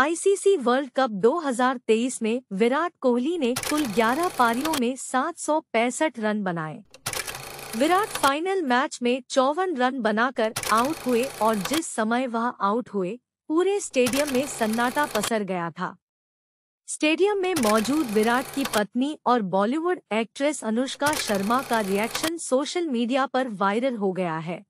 ICC world cup 2023 में विराट कोहली ने कुल 11 पारियों में सात रन बनाए विराट फाइनल मैच में चौवन रन बनाकर आउट हुए और जिस समय वह आउट हुए पूरे स्टेडियम में सन्नाटा पसर गया था स्टेडियम में मौजूद विराट की पत्नी और बॉलीवुड एक्ट्रेस अनुष्का शर्मा का रिएक्शन सोशल मीडिया पर वायरल हो गया है